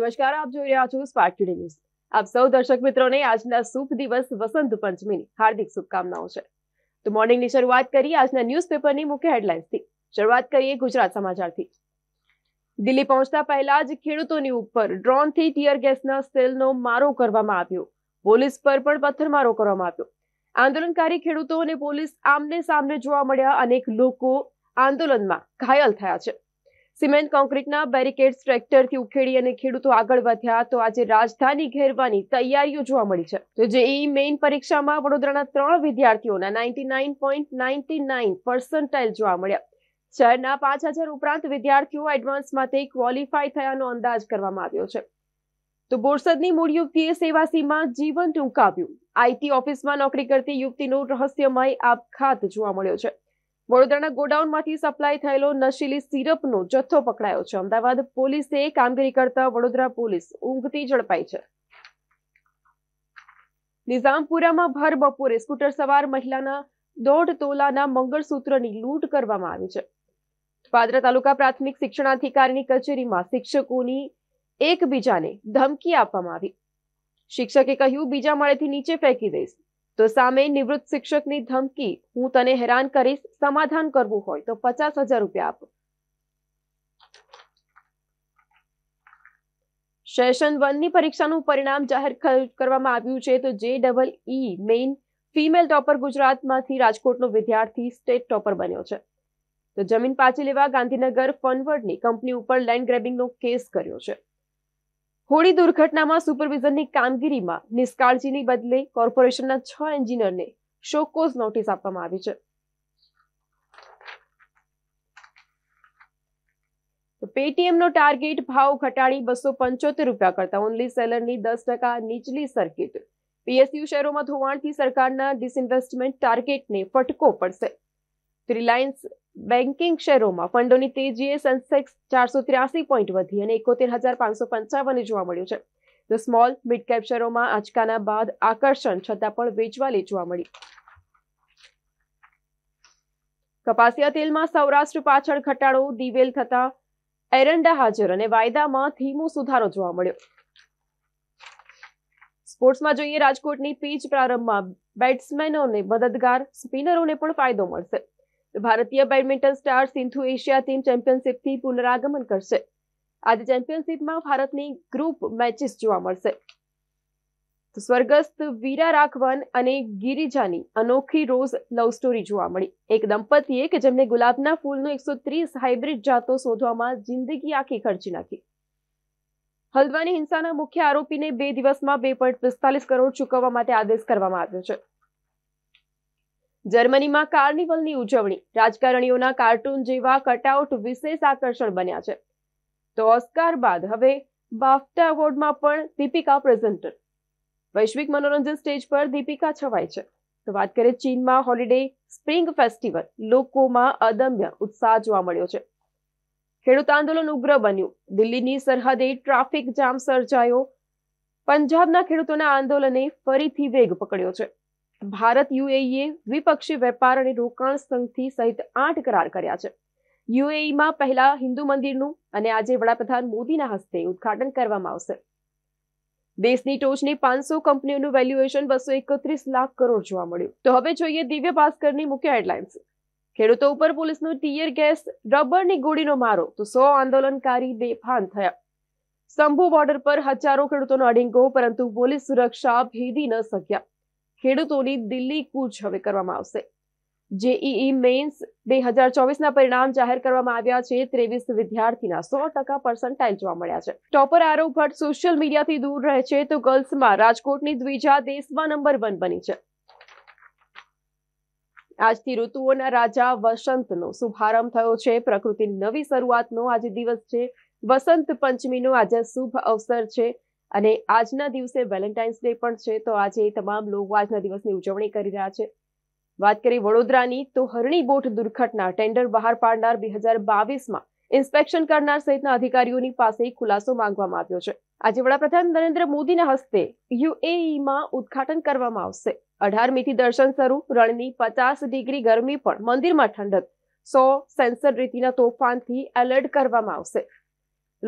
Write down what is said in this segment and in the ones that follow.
નમસ્કાર આપ જોઈ રહ્યા છો સ્પાર્ક ટુડે ન્યૂઝ આપ સૌ દર્શક મિત્રોને આજના શુભ દિવસ વસંત પંચમીની હાર્દિક શુભકામનાઓ છે તો મોર્નિંગની શરૂઆત કરી આજના ન્યૂઝપેપરની મુખ્ય હેડલાઇન્સથી શરૂઆત કરીએ ગુજરાત સમાચારથી દિલ્હી પહોંચતા પહેલા જ ખેડૂતોની ઉપર ડ્રોનથી ટીયર ગેસના સેલનો મારો કરવામાં આવ્યો પોલીસ પર પણ પથ્થરમારો કરવામાં આવ્યો આંદોલનકારી ખેડૂતો અને પોલીસ આમને સામને જોવા મળ્યા અનેક લોકો આંદોલનમાં ઘાયલ થયા છે સિમેન્ટ કોન્ક્રીટના બેરિકેડ્સ ટ્રેક્ટરથી ઉખેડી અને ખેડૂતો આગળ વધ્યા તો આજે રાજધાની ઘેરવાની તૈયારીઓ જોવા મળી છે તો જેઈ મેઇન પરીક્ષામાં વડોદરાના ત્રણ વિદ્યાર્થીઓના ninety nine point ninety nine percentile જોવા મળ્યા શહેરના પાંચ હજાર ઉપરાંત વિદ્યાર્થીઓ એડવાન્સ માટે ક્વોલિફાય થયાનો અંદાજ કરવામાં આવ્યો છે તો બોરસદની મૂળ યુવતીએ સેવા સીમા જીવન ટૂંકાવ્યું આઈટી ઓફિસમાં નોકરી કરતી યુવતીનો રહસ્યમય આપઘાત જોવા મળ્યો છે વડોદરાના ગોડાઉનમાંથી સપ્લાય થયેલો નશીલી સિરપનો જથ્થો પકડાયો છે અમદાવાદ પોલીસે કામગીરી કરતા વડોદરા પોલીસ ઊંઘતી ઝડપાઈ છે નિઝામપુરામાં ભર બપોરે સ્કૂટર સવાર મહિલાના દોઢ તોલાના મંગળસૂત્રની લૂંટ કરવામાં આવી છે પાદરા તાલુકા પ્રાથમિક શિક્ષણાધિકારીની કચેરીમાં શિક્ષકોની એકબીજાને ધમકી આપવામાં આવી શિક્ષકે કહ્યું બીજા માળેથી નીચે ફેંકી દઈશ તો સામે નિવૃત્ત શિક્ષકની ધમકી હું તને હેરાન કરીશ સમાધાન કરવું હોય તો પચાસ હજાર રૂપિયા આપો સેશન વનની પરીક્ષાનું પરિણામ જાહેર કરવામાં આવ્યું છે તો જે double E main female topper ગુજરાતમાંથી રાજકોટનો વિદ્યાર્થી સ્ટેટ ટોપર બન્યો છે તો જમીન પાછી લેવા ગાંધીનગર ફનવર્ડની કંપની ઉપર લેન્ડ ગ્રેબિંગનો કેસ કર્યો છે હોળી દુર્ઘટનામાં સુપરવિઝનની કામગીરીમાં નિષ્કાળજીની બદલે કોર્પોરેશનના છ એન્જિનિયરને શોકોઝ નોટિસ આપવામાં આવી છે પેટીએમનો ટાર્ગેટ ભાવ ઘટાડી બસો પંચોતેર રૂપિયા કરતા ઓનલી સેલરની દસ ટકા નીચલી સર્કિટ પીએસયુ શેરોમાં ધોવાણથી સરકારના ડિસઇન્વેસ્ટમેન્ટ ટાર્ગેટને ફટકો પડશે રિલાયન્સ બેન્કિંગ શેરોમાં ફંડોની તેજીએ સેન્સેક્સ ચારસો ત્ર્યાસી પોઈન્ટ વધી અને એકોતેર હજાર પાંચસો પંચાવન જોવા મળ્યું છે તો સ્મોલ મિડ શેરોમાં આંચકાના બાદ આકર્ષણ છતાં પણ વેચવાલી જોવા મળી કપાસિયા તેલમાં સૌરાષ્ટ્ર પાછળ ઘટાડો દિવેલ થતા એરંડા હાજર અને વાયદામાં ધીમો સુધારો જોવા મળ્યો સ્પોર્ટ્સમાં જોઈએ રાજકોટની પીચ પ્રારંભમાં બેટ્સમેનોને મદદગાર સ્પિનરોને પણ ફાયદો મળશે ભારતીય badminton star Sindhu Asia team ચેમ્પિયનશિપથી પુનરાગમન કરશે આજે ચેમ્પિયનશિપમાં ભારતની ગ્રુપ મેચિસ જોવા મળશે સ્વર્ગસ્થ વીરા રાઘવન અને ગિરિજાની અનોખી રોઝ લવ સ્ટોરી જોવા મળી એક દંપતીએ કે જેમને ગુલાબના ફૂલનો એકસો ત્રીસ હાઇબ્રિડ જાતો શોધવામાં જિંદગી આખી ખર્ચી નાખી હલ્દવાની હિંસાના મુખ્ય આરોપીને બે દિવસમાં બે પોઈન્ટ પિસ્તાલીસ કરોડ ચૂકવવા માટે આદેશ કરવામાં આવ્યો છે જર્મનીમાં કાર્નિવલની ઉજવણી રાજકારણીઓના કાર્ટૂન જેવા કટઆઉટ વિશેષ આકર્ષણ બન્યા છે તો ઓસ્કાર બાદ હવે બાફટા એવોર્ડમાં પણ દીપિકા પ્રેઝન્ટર વૈશ્વિક મનોરંજન સ્ટેજ પર દીપિકા છવાય છે તો વાત કરીએ ચીનમાં હોલિડે સ્પ્રિંગ ફેસ્ટિવલ લોકોમાં અદમ્ય ઉત્સાહ જોવા મળ્યો છે ખેડૂત આંદોલન ઉગ્ર બન્યું દિલ્હીની સરહદે ટ્રાફિક જામ સર્જાયો પંજાબના ખેડૂતોના આંદોલને ફરીથી વેગ પકડ્યો છે ભારત યુએઈએ દ્વિપક્ષી વેપાર અને રોકાણ સંઘથી સહિત આઠ કરાર કર્યા છે યુએઈમાં પહેલા હિન્દુ મંદિરનું અને આજે વડાપ્રધાન મોદીના હસ્તે ઉદઘાટન કરવામાં આવશે દેશની ટોચની પાંચસો કંપનીઓનું વેલ્યુએશન બસો એકત્રીસ લાખ કરોડ જોવા મળ્યું તો હવે જોઈએ દિવ્ય ભાસ્કરની મુખ્ય હેડલાઇન્સ ખેડૂતો ઉપર પોલીસનો ટીયર ગેસ રબરની ગોળીનો મારો તો સો આંદોલનકારી બેફાન થયા સંભુ બોર્ડર પર હજારો ખેડૂતોનો અડીંગો પરંતુ પોલીસ સુરક્ષા ભેદી ન શક્યા ખેડૂતોની દિલ્હી કૂચ હવે કરવામાં આવશે જેઈઈ મેન્સ બે હજાર ચોવીસના પરિણામ જાહેર કરવામાં આવ્યા છે ત્રેવીસ વિદ્યાર્થીના સો ટકા પર્સન્ટાઇલ જોવા મળ્યા છે ટોપર આરવ ભટ્ટ સોશિયલ મીડિયાથી દૂર રહે છે તો ગર્લ્સમાં રાજકોટની દ્વિજા દેશમાં નંબર વન બની છે આજથી ઋતુઓના રાજા વસંતનો શુભારંભ થયો છે પ્રકૃતિની નવી શરૂઆતનો આજે દિવસ છે વસંત પંચમીનો આજે શુભ અવસર છે અને આજના દિવસે વેલેન્ટાઇન્સ ડે પણ છે તો આજે તમામ લોકો આજના દિવસની ઉજવણી કરી રહ્યા છે વાત કરી વડોદરાની તો હરણી બોટ દુર્ઘટના ટેન્ડર બહાર પાડનાર બે હજાર ઇન્સ્પેક્શન કરનાર સહિતના અધિકારીઓની પાસે ખુલાસો માંગવામાં આવ્યો છે આજે વડાપ્રધાન નરેન્દ્ર મોદીના હસ્તે યુએઈમાં ઉદઘાટન કરવામાં આવશે અઢારમીથી દર્શન શરૂ રણની પચાસ ડિગ્રી ગરમી પણ મંદિરમાં ઠંડક સો સેન્સર રીતિના તોફાનથી એલર્ટ કરવામાં આવશે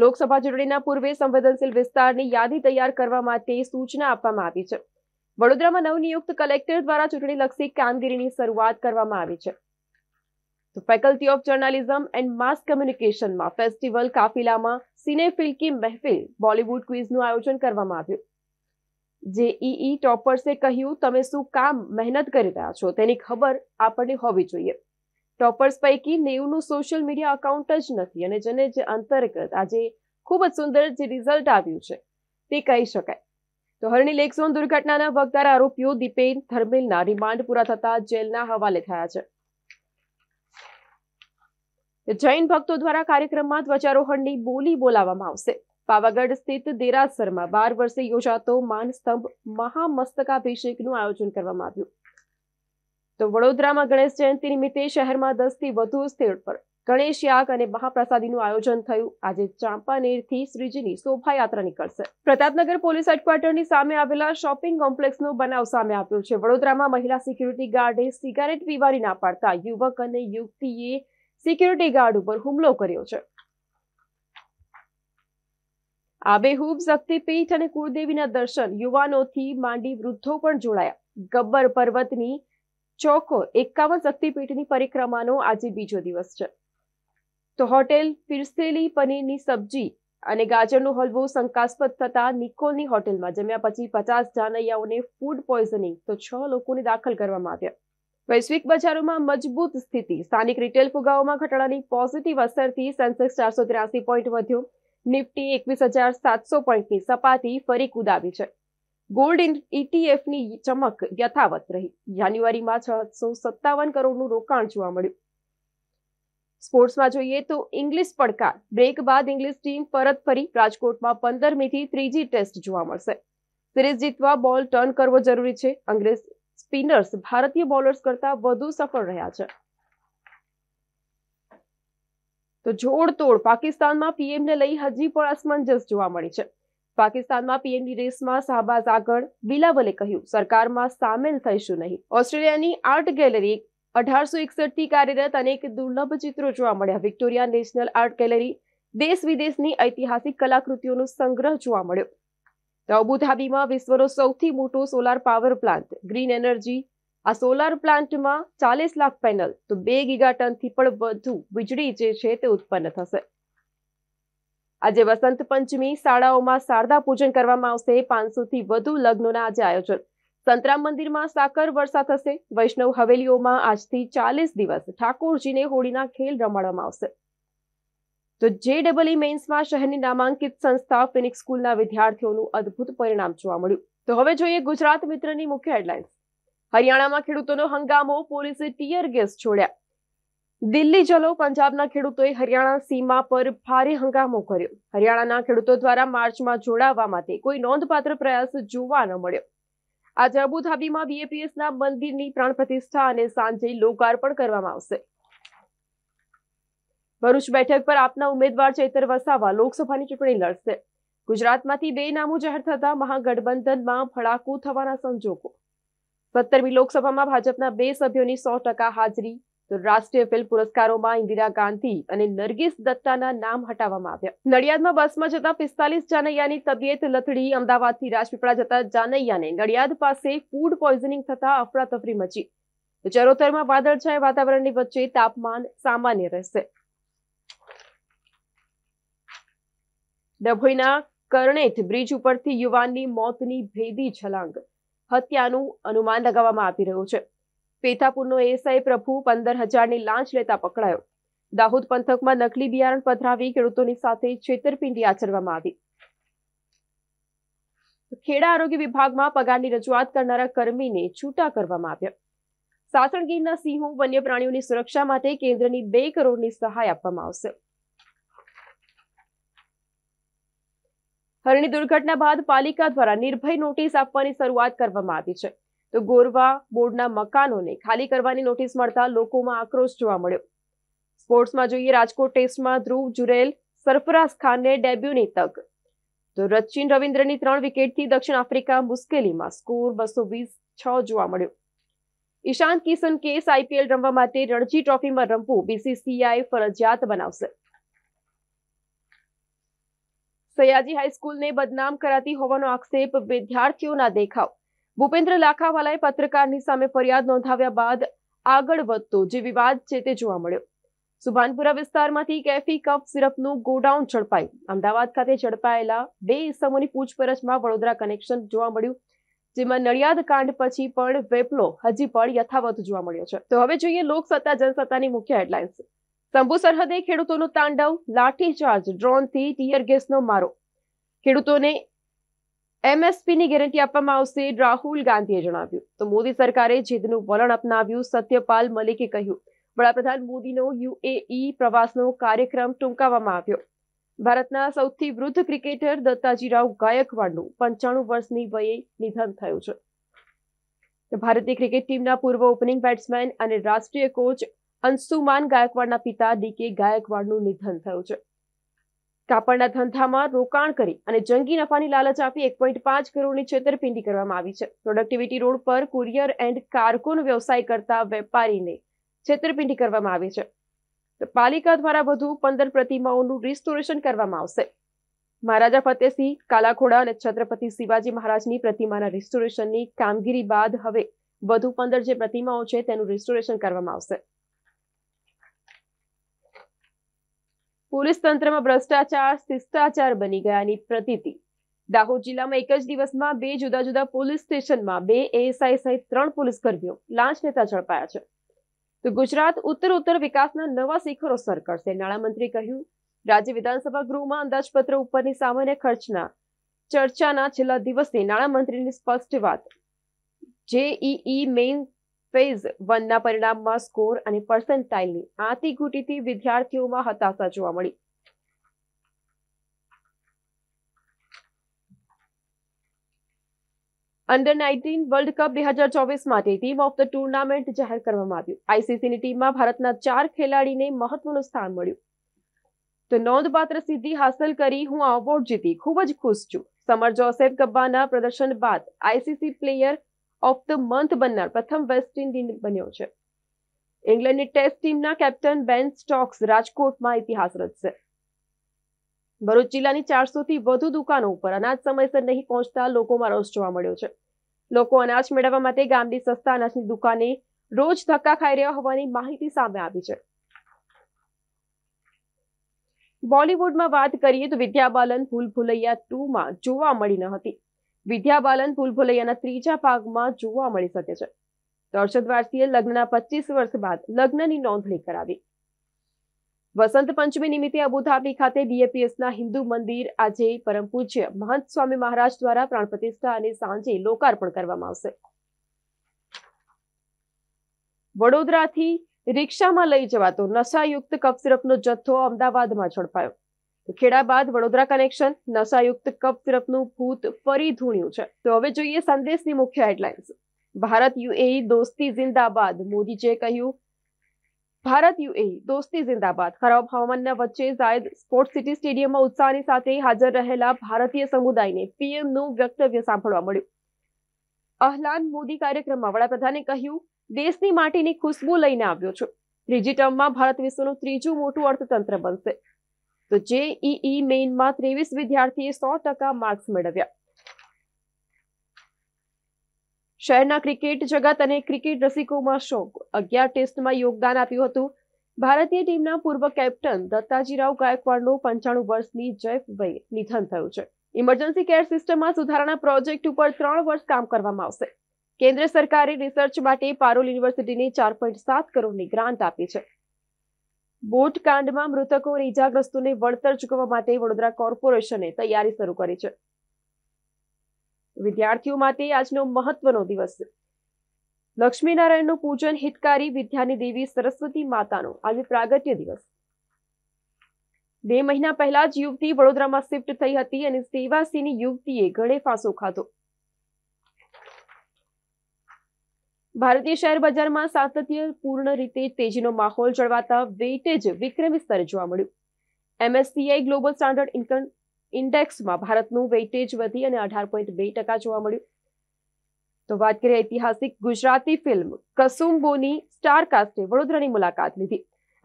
લોકસભા ચૂંટણીના પૂર્વે સંવેદનશીલ વિસ્તારની યાદી તૈયાર કરવા માટે સૂચના આપવામાં આવી છે વડોદરામાં નવનિયુક્ત કલેક્ટર દ્વારા ચૂંટણીલક્ષી કામગીરીની શરૂઆત કરવામાં આવી છે તો faculty of journalism and mass કમ્યુનિકેશનમાં ફેસ્ટિવલ કાફિલામાં સિનેફિલ કી મહેફિલ બોલીવુડ ક્વિઝનું આયોજન કરવામાં આવ્યું જે જેઈઈ ટોપર્સે કહ્યું તમે શું કામ મહેનત કરી રહ્યા છો તેની ખબર આપણને હોવી જોઈએ ટોપર્સ પૈકી નેવુંનું સોશિયલ મીડિયા અકાઉન્ટ જ નથી અને જેને જે અંતર્ગત આજે ખૂબ જ સુંદર જે રિઝલ્ટ આવ્યું છે તે કહી શકાય તો હરણી લેક ઝોન દુર્ઘટનાના વગદાર આરોપીઓ દીપેન ધર્મેલના રિમાન્ડ પૂરા થતા જેલના હવાલે થયા છે જૈન ભક્તો દ્વારા કાર્યક્રમમાં ધ્વજારોહણની બોલી બોલાવવામાં આવશે પાવાગઢ સ્થિત દેરાસરમાં બાર વર્ષે યોજાતો માનસ્તંભ મહામસ્તકાભિષેકનું આયોજન કરવામાં આવ્યું તો વડોદરામાં ગણેશ જયંતિ નિમિત્તે શહેરમાં દસથી વધુ સ્થળ પર ગણેશ યાગ અને મહાપ્રસાદીનું આયોજન થયું આજે ચાંપાનેરથી શ્રીજીની શોભાયાત્રા નીકળશે પ્રતાપનગર પોલીસ હેડક્વાર્ટરની સામે આવેલા શોપિંગ કોમ્પ્લેક્સનો બનાવ સામે આવ્યો છે વડોદરામાં મહિલા સિક્યુરિટી ગાર્ડે સિગારેટ પીવાની ના પાડતા યુવક અને યુવતીએ સિક્યુરિટી ગાર્ડ ઉપર હુમલો કર્યો છે આબેહૂબ શક્તિપીઠ અને કુળદેવીના દર્શન યુવાનોથી માંડી વૃદ્ધો પણ જોડાયા ગબ્બર પર્વતની ચોકો એકાવન શક્તિપીઠની પરિક્રમાનો આજે બીજો દિવસ છે તો હોટેલ પીરસેલી પનીરની સબ્જી અને ગાજરનો હલવો શંકાસ્પદ થતા નિકોલની હોટેલમાં જમ્યા પછી પચાસ જાનૈયાઓને ફૂડ પોઈઝનિંગ તો છ લોકોને દાખલ કરવામાં આવ્યા વૈશ્વિક બજારોમાં મજબૂત સ્થિતિ સ્થાનિક રિટેલ ફુગાઓમાં ઘટાડાની પોઝિટિવ અસરથી સેન્સેક્સ ચારસો ત્રાસી પોઈન્ટ વધ્યો નિફ્ટી એકવીસ હજાર સાતસો પોઈન્ટની સપાટી ફરી કુદાવી છે ગોલ્ડ ઇટીએફની ચમક યથાવત રહી જાન્યુઆરીમાં છસો સત્તાવન કરોડનું રોકાણ જોવા મળ્યું સ્પોર્ટ્સમાં જોઈએ તો ઇંગ્લિશ પડકાર બ્રેક બાદ ઇંગ્લિશ ટીમ પરત ફરી રાજકોટમાં પંદર ત્રીજી ટેસ્ટ જોવા મળશે સિરીઝ જીતવા બોલ ટર્ન કરવો જરૂરી છે અંગ્રેજ સ્પિનર્સ ભારતીય બોલર્સ કરતા વધુ સફળ રહ્યા છે તો જોડતોડ પાકિસ્તાનમાં પીએમને લઈ હજી પણ અસમંજસ જોવા મળી છે પાકિસ્તાનમાં પીએમની રેસમાં શાહબાઝ આગળ બિલાવલે કહ્યું સરકારમાં સામેલ થઈશું નહીં ઓસ્ટ્રેલિયાની આર્ટ ગેલેરી અઢારસો એકસઠથી કાર્યરત અનેક દુર્લભ ચિત્રો જોવા મળ્યા વિક્ટોરિયા નેશનલ આર્ટ ગેલેરી દેશ વિદેશની ઐતિહાસિક કલાકૃતિઓનો સંગ્રહ જોવા મળ્યો તો અબુધાબીમાં વિશ્વનો સૌથી મોટો solar power plant green energy આ સોલાર પ્લાન્ટમાં ચાલીસ લાખ પેનલ તો બે ગીગા ટનથી પણ વધુ વીજળી જે છે તે ઉત્પન્ન થશે આજે વસંત પંચમી શાળાઓમાં શારદા પૂજન કરવામાં આવશે પાંચસો થી વધુ લગ્નોના આજે આયોજન સંતરામ મંદિરમાં સાકર વર્ષા થશે વૈષ્ણવ હવેલીઓમાં આજથી ચાલીસ દિવસ ઠાકોરજીને હોળીના ખેલ રમાડવામાં આવશે તો જે ડબલઈ મેન્સમાં શહેરની નામાંકિત સંસ્થા ફિનિક્સ સ્કૂલના વિદ્યાર્થીઓનું અદ્ભુત પરિણામ જોવા મળ્યું તો હવે જોઈએ ગુજરાત મિત્રની મુખ્ય હેડલાઇન્સ હરિયાણામાં ખેડૂતોનો હંગામો પોલીસે ટીયર ગેસ છોડ્યા દિલ્હી ચલો પંજાબના ખેડૂતોએ હરિયાણા સીમા પર ભારે હંગામો કર્યો હરિયાણાના ખેડૂતો દ્વારા માર્ચમાં જોડાવા માટે કોઈ નોંધપાત્ર પ્રયાસ જોવા ન મળ્યો આજે અબુધાબીમાં બીએપીએસના મંદિરની પ્રાણ પ્રતિષ્ઠા અને સાંજે લોકાર્પણ કરવામાં આવશે ભરૂચ બેઠક પર આપના ઉમેદવાર ચેતર વસાવા લોકસભાની ચૂંટણી લડશે ગુજરાતમાંથી બે નામો જાહેર થતા મહાગઠબંધનમાં ફળાકુ થવાના સંજોગો સત્તરમી લોકસભામાં ભાજપના બે સભ્યોની સો ટકા હાજરી તો રાષ્ટ્રીય ફિલ્મ પુરસ્કારોમાં ઇન્દિરા ગાંધી અને નરગિસ દત્તાના નામ હટાવવામાં આવ્યા નડિયાદમાં બસમાં જતા પિસ્તાલીસ જાનૈયાની તબિયત લથડી અમદાવાદથી રાજપીપળા જતા જાનૈયાને નડિયાદ પાસે ફૂડ પોઈઝનિંગ થતા અફરાતફરી મચી ચરોતરમાં વાદળછાય વાતાવરણની વચ્ચે તાપમાન સામાન્ય રહેશે ડભોઈના કરણેટ બ્રિજ ઉપરથી યુવાનની મોતની ભેદી છલાંગ હત્યાનું અનુમાન લગાવવામાં આવી રહ્યું છે પેથાપુરનો એસઆઈ પ્રભુ પંદર હજારની લાંચ લેતા પકડાયો દાહોદ પંથકમાં નકલી બિયારણ પધરાવી ખેડૂતોની સાથે છેતરપિંડી આચરવામાં આવી ખેડા આરોગ્ય વિભાગમાં પગારની રજૂઆત કરનારા કર્મીને છૂટા કરવામાં આવ્યા સાસણ ગીરના સિંહો વન્ય પ્રાણીઓની સુરક્ષા માટે કેન્દ્રની બે કરોડની સહાય આપવામાં આવશે હરણી દુર્ઘટના બાદ પાલિકા દ્વારા નિર્ભય નોટિસ આપવાની શરૂઆત કરવામાં આવી છે તો ગોરવા બોર્ડના મકાનોને ખાલી કરવાની નોટિસ મળતા લોકોમાં આક્રોશ જોવા મળ્યો સ્પોર્ટ્સમાં જોઈએ રાજકોટ ટેસ્ટમાં ધ્રુવ જુરેલ સરફરાઝ ખાનને ડેબ્યુની તક તો રચિન રવિન્દ્રની ત્રણ વિકેટથી દક્ષિણ આફ્રિકા મુશ્કેલીમાં સ્કોર બસો વીસ છ જોવા મળ્યો ઈશાંત કિશન કેસ આઈપીએલ રમવા માટે રણજી ટ્રોફીમાં રમવું બીસીસીઆઈ ફરજિયાત બનાવશે સયાજી હાઈસ્કૂલને બદનામ કરાતી હોવાનો આક્ષેપ વિદ્યાર્થીઓના દેખાવ ભૂપેન્દ્ર લાખાવાલાએ પત્રકારની સામે ફરિયાદ નોંધાવ્યા બાદ આગળ વધતો જે વિવાદ છે તે જોવા મળ્યો સુભાનપુરા વિસ્તારમાંથી કેફી કપ સિરપનું ગોડાઉન ઝડપાયું અમદાવાદ ખાતે ઝડપાયેલા બે ઇસમોની પૂછપરછમાં વડોદરા કનેક્શન જોવા મળ્યું જેમાં નડિયાદ કાંડ પછી પણ વેપલો હજી પણ યથાવત જોવા મળ્યો છે તો હવે જોઈએ લોકસત્તા જનસત્તાની મુખ્ય હેડલાઇન્સ શંભુ સરહદે ખેડૂતોનું તાંડવ લાઠીચાર્જ ડ્રોનથી ટીયર ગેસનો મારો ખેડૂતોને એમએસપીની ગેરંટી આપવામાં આવશે રાહુલ ગાંધીએ જણાવ્યું તો મોદી સરકારે જીદનું વલણ અપનાવ્યું સત્યપાલ મલિકે કહ્યું વડાપ્રધાન મોદીનો યુએઈ પ્રવાસનો કાર્યક્રમ ટૂંકાવવામાં આવ્યો ભારતના સૌથી વૃદ્ધ ક્રિકેટર દત્તાજીરાવ ગાયકવાડનું પંચાણું વર્ષની વયે નિધન થયું છે ભારતીય ક્રિકેટ ટીમના પૂર્વ ઓપનિંગ બેટ્સમેન અને રાષ્ટ્રીય કોચ અંશુમાન ગાયકવાડના પિતા ડીકે ગાયકવાડનું નિધન થયું છે કાપડના ધંધામાં રોકાણ કરી અને જંગી નફાની લાલચ આપી એક પોઈન્ટ પાંચ કરોડની છેતરપિંડી કરવામાં આવી છે પ્રોડક્ટિવિટી રોડ પર કુરિયર એન્ડ કારકોનો વ્યવસાય કરતા વેપારીને છેતરપિંડી કરવામાં આવી છે પાલિકા દ્વારા વધુ પંદર પ્રતિમાઓનું રિસ્ટોરેશન કરવામાં આવશે મહારાજા ફતેહસિંહ કાલાખોડા અને છત્રપતિ શિવાજી મહારાજની પ્રતિમાના રિસ્ટોરેશનની કામગીરી બાદ હવે વધુ પંદર જે પ્રતિમાઓ છે તેનું રિસ્ટોરેશન કરવામાં આવશે પોલીસ તંત્રમાં ભ્રષ્ટાચાર શિષ્ટાચાર બની ગયાની પ્રતીતિ દાહોદ જિલ્લામાં એક જ દિવસમાં બે જુદા જુદા પોલીસ સ્ટેશનમાં બે એએસઆઈ સહિત ત્રણ પોલીસ કર્મીઓ લાંચ નેતા ઝડપાયા છે તો ગુજરાત ઉત્તર ઉત્તર વિકાસના નવા શિખરો સર કરશે નાણામંત્રી કહ્યું રાજ્ય વિધાનસભા ગૃહમાં અંદાજપત્ર ઉપરની સામાન્ય ખર્ચના ચર્ચાના છેલ્લા દિવસે નાણામંત્રીની સ્પષ્ટ વાત જેઈઈ મેઇન ફેઝ વનના પરિણામમાં સ્કોર અને પર્સન્ટાઇલની આંતીઘૂંટીથી વિદ્યાર્થીઓમાં હતાશા જોવા મળી અંડર નાઇન્ટીન વર્લ્ડ કપ બે હજાર ચોવીસ માટે ટીમ ઓફ ધ ટુર્નામેન્ટ જાહેર કરવામાં આવ્યું આઈસીસીની ટીમમાં ભારતના ચાર ખેલાડીને મહત્વનું સ્થાન મળ્યું તો નોંધપાત્ર સિદ્ધિ હાંસલ કરી હું આ એવોર્ડ જીતી ખૂબ જ ખુશ છું સમર જોસેફ ગબ્બાના પ્રદર્શન બાદ ICC player of the month બનનાર પ્રથમ વેસ્ટ ઇન્ડિઝ બન્યો છે ઇંગ્લેન્ડની ટેસ્ટ ટીમના કેપ્ટન બેન સ્ટોક્સ રાજકોટમાં ઇતિહાસ રચશે ભરૂચ જિલ્લાની ચારસોથી વધુ દુકાનો ઉપર અનાજ સમયસર નહીં પહોંચતા લોકોમાં રોષ જોવા મળ્યો છે લોકો અનાજ મેળવવા માટે ગામની સસ્તા અનાજની દુકાને રોજ ધક્કા ખાઈ રહ્યા હોવાની માહિતી સામે આવી છે બોલિવૂડમાં વાત કરીએ તો વિદ્યા બાલન ભૂલ ભૂલૈયા ટુમાં જોવા મળી ન હતી વિદ્યા બાલન ભૂલભુલૈયાના ત્રીજા ભાગમાં જોવા મળી શકે છે તો અર્ષદ વારસીએ લગ્નના પચીસ વર્ષ બાદ લગ્નની નોંધણી કરાવી વસંત પંચમી નિમિત્તે અબુધાબી ખાતે બીએપીએસના હિન્દુ મંદિર આજે પરમ પૂજ્ય મહંત સ્વામી મહારાજ દ્વારા પ્રાણ પ્રતિષ્ઠા અને સાંજે લોકાર્પણ કરવામાં આવશે વડોદરાથી રિક્ષામાં લઈ જવાતો નશાયુક્ત કફ સિરપનો જથ્થો અમદાવાદમાં ઝડપાયો ખેડા બાદ વડોદરા કનેક્શન નશાયુક્ત કપ સિરપનું ભૂત ફરી ધૂણ્યું છે તો હવે જોઈએ સંદેશની મુખ્ય હેડલાઇન્સ ભારત યુએઈ દોસ્તી જિંદાબાદ મોદીજીએ કહ્યું ભારત યુએઈ દોસ્તી જિંદાબાદ ખરાબ હવામાનના વચ્ચે ઝાયદ સ્પોર્ટ સિટી સ્ટેડિયમમાં ઉત્સાહની સાથે હાજર રહેલા ભારતીય સમુદાયને પીએમનું વક્તવ્ય સાંભળવા મળ્યું અહલાન મોદી કાર્યક્રમમાં વડાપ્રધાને કહ્યું દેશની માટીની ખુશ્બુ લઈને આવ્યો છું ત્રીજી ટર્મમાં ભારત વિશ્વનું ત્રીજું મોટું અર્થતંત્ર બનશે તો જેઈઈ મેઇનમાં e e ત્રેવીસ વિદ્યાર્થીએ સો ટકા માર્ક્સ મેળવ્યા શહેરના ક્રિકેટ જગત અને ક્રિકેટ રસિકોમાં શોક અગિયાર ટેસ્ટમાં યોગદાન આપ્યું હતું ભારતીય ટીમના પૂર્વ કેપ્ટન દત્તાજીરાવ ગાયકવાડનું પંચાણું વર્ષની જયભાઈ નિધન થયું છે ઇમરજન્સી કેર સિસ્ટમમાં સુધારાના પ્રોજેક્ટ ઉપર ત્રણ વર્ષ કામ કરવામાં આવશે કેન્દ્ર સરકારે રિસર્ચ માટે પારોલ યુનિવર્સિટીને ચાર પોઈન્ટ સાત કરોડની ગ્રાન્ટ આપી છે બોટકાંડમાં મૃતકો અને ઇજાગ્રસ્તોને વળતર ચૂકવવા માટે વડોદરા કોર્પોરેશને તૈયારી શરૂ કરી છે વિદ્યાર્થીઓ માટે આજનો મહત્વનો દિવસ લક્ષ્મીનારાયણનું પૂજન હિતકારી વિદ્યાની દેવી સરસ્વતી માતાનો આજે પ્રાગટ્ય દિવસ બે મહિના પહેલા જ યુવતી વડોદરામાં શિફ્ટ થઈ હતી અને સેવાસીની યુવતીએ ગળે ફાંસો ખાધો ભારતીય શેર બજારમાં સાતત્યપૂર્ણ રીતે તેજીનો માહોલ જળવાતા વેઇટેજ વિક્રમી સ્તરે જોવા મળ્યું એમએસસીઆઈ ગ્લોબલ સ્ટાન્ડર્ડ ઇન્કમ ઇન્ડેક્સમાં ભારતનું વેઇટેજ વધી અને અઢાર પોઈન્ટ બે ટકા જોવા મળ્યું તો વાત કરીએ ઐતિહાસિક ગુજરાતી ફિલ્મ કસુંબોની સ્ટારકાસ્ટે વડોદરાની મુલાકાત લીધી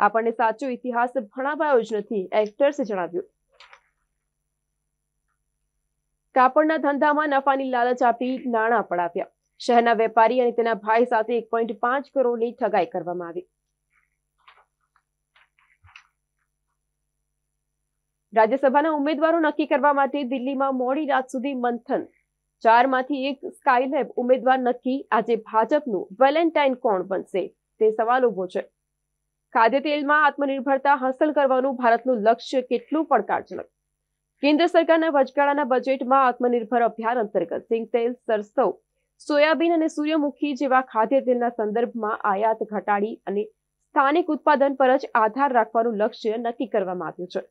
આપણને સાચો ઇતિહાસ ભણાવાયો જ નથી એક્ટર્સે જણાવ્યું કાપડના ધંધામાં નફાની લાલચ આપી નાણાં પડાવ્યા શહેરના વેપારી અને તેના ભાઈ સાથે એક પોઈન્ટ પાંચ કરોડની ઠગાઈ કરવામાં આવી રાજ્યસભાના ઉમેદવારો નક્કી કરવા માટે દિલ્હીમાં મોડી રાત સુધી મંથન ચારમાંથી એક સ્કાયલેબ ઉમેદવાર નક્કી આજે ભાજપનું વેલેન્ટાઇન કોણ બનશે તે સવાલ ઉભો છે ખાદ્ય તેલમાં આત્મનિર્ભરતા હાંસલ કરવાનું ભારતનું લક્ષ્ય કેટલું પડકારજનક કેન્દ્ર સરકારના વચગાળાના બજેટમાં આત્મનિર્ભર અભિયાન અંતર્ગત સિંગતેલ સરસવ સોયાબીન અને સૂર્યમુખી જેવા ખાદ્ય તેલના સંદર્ભમાં આયાત ઘટાડી અને સ્થાનિક ઉત્પાદન પર જ આધાર રાખવાનું લક્ષ્ય નક્કી કરવામાં આવ્યું છે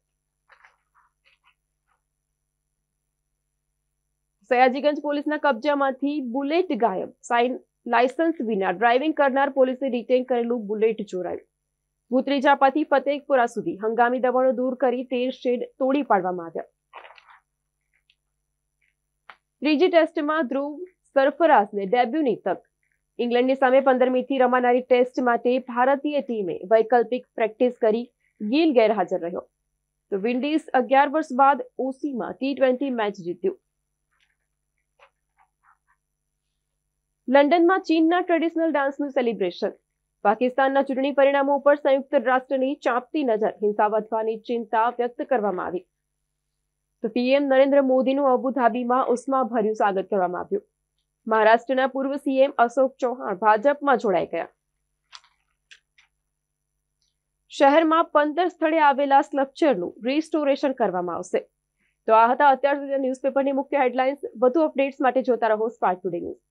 સયાજીગંજ પોલીસના કબજામાંથી બુલેટ ગાયબ સાઇન લાયસન્સ વિના ડ્રાઇવિંગ કરનાર પોલીસે ડિટેન કરેલું બુલેટ ચોરાયું ભૂતરી ફતેહપુરા સુધી હંગામી દબાણો દૂર કરી તેર શેડ તોડી પાડવામાં આવ્યા ત્રીજી ટેસ્ટમાં ધ્રુવ સરફરાઝને ડેબ્યુની તક ઇંગ્લેન્ડની સામે પંદરમીથી રમાનારી ટેસ્ટ માટે ભારતીય ટીમે વૈકલ્પિક પ્રેક્ટિસ કરી ગીલ ગેરહાજર રહ્યો તો વિન્ડીઝ અગિયાર વર્ષ બાદ ઓસીમાં ટી ટ્વેન્ટી મેચ જીત્યું લંડનમાં ચીનના ટ્રેડિશનલ ડાન્સનું સેલિબ્રેશન પાકિસ્તાનના ચૂંટણી પરિણામો ઉપર સંયુક્ત રાષ્ટ્રની ચાંપતી નજર હિંસા વધવાની ચિંતા વ્યક્ત કરવામાં આવી તો પીએમ નરેન્દ્ર મોદીનું અબુધાબીમાં ઉષ્માભર્યું સ્વાગત કરવામાં આવ્યું મહારાષ્ટ્રના પૂર્વ સીએમ અશોક ચૌહાણ ભાજપમાં જોડાઈ ગયા શહેરમાં પંદર સ્થળે આવેલા સ્કલ્પચરનું રિસ્ટોરેશન કરવામાં આવશે તો આ હતા અત્યાર સુધી ન્યૂઝપેપરની મુખ્ય હેડલાઇન્સ વધુ અપડેટ્સ માટે જોતા રહો સ્પાર્ક ટુડે ન્યૂઝ